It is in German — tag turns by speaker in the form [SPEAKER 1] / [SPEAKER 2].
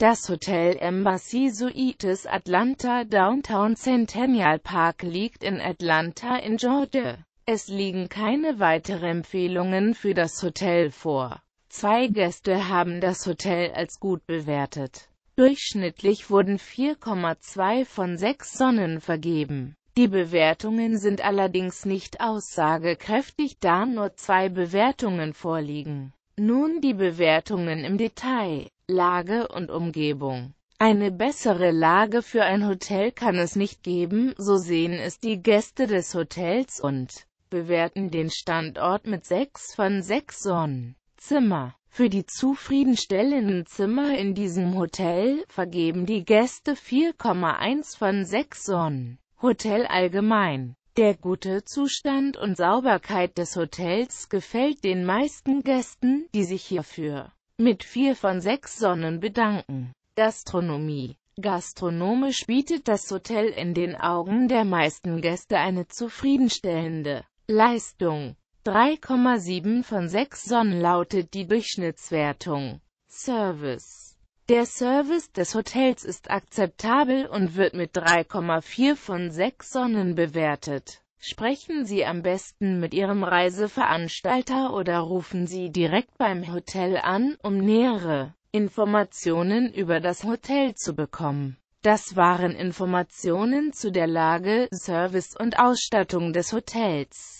[SPEAKER 1] Das Hotel Embassy Suites Atlanta Downtown Centennial Park liegt in Atlanta in Georgia. Es liegen keine weiteren Empfehlungen für das Hotel vor. Zwei Gäste haben das Hotel als gut bewertet. Durchschnittlich wurden 4,2 von 6 Sonnen vergeben. Die Bewertungen sind allerdings nicht aussagekräftig, da nur zwei Bewertungen vorliegen. Nun die Bewertungen im Detail, Lage und Umgebung. Eine bessere Lage für ein Hotel kann es nicht geben, so sehen es die Gäste des Hotels und bewerten den Standort mit 6 von 6 Sonnen. Zimmer. Für die zufriedenstellenden Zimmer in diesem Hotel vergeben die Gäste 4,1 von 6 Sonnen. Hotel allgemein. Der gute Zustand und Sauberkeit des Hotels gefällt den meisten Gästen, die sich hierfür mit vier von sechs Sonnen bedanken. Gastronomie Gastronomisch bietet das Hotel in den Augen der meisten Gäste eine zufriedenstellende Leistung. 3,7 von 6 Sonnen lautet die Durchschnittswertung. Service der Service des Hotels ist akzeptabel und wird mit 3,4 von 6 Sonnen bewertet. Sprechen Sie am besten mit Ihrem Reiseveranstalter oder rufen Sie direkt beim Hotel an, um nähere Informationen über das Hotel zu bekommen. Das waren Informationen zu der Lage, Service und Ausstattung des Hotels.